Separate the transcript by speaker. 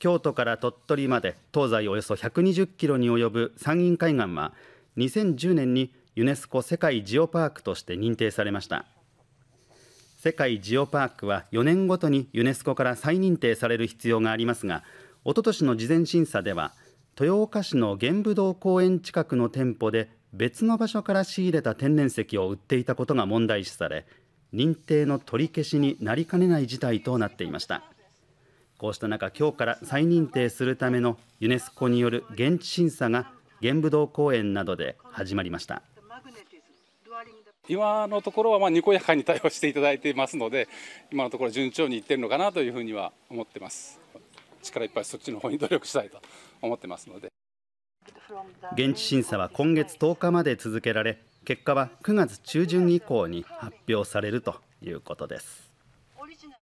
Speaker 1: 京都から鳥取まで東西およそ120キロに及ぶ山陰海岸は2010年にユネスコ世界ジオパークとして認定されました世界ジオパークは4年ごとにユネスコから再認定される必要がありますがおととしの事前審査では豊岡市の玄武洞公園近くの店舗で別の場所から仕入れた天然石を売っていたことが問題視され認定の取り消しになりかねない事態となっていました。こうした中、今日から再認定するためのユネスコによる現地審査が玄武洞公園などで始まりました。
Speaker 2: 今のところはまあにこやかに対応していただいていますので、今のところ順調にいってるのかなというふうには思ってます。力いっぱいそっちの方に努力したいと思ってますので。
Speaker 1: 現地審査は今月10日まで続けられ、結果は9月中旬以降に発表されるということです。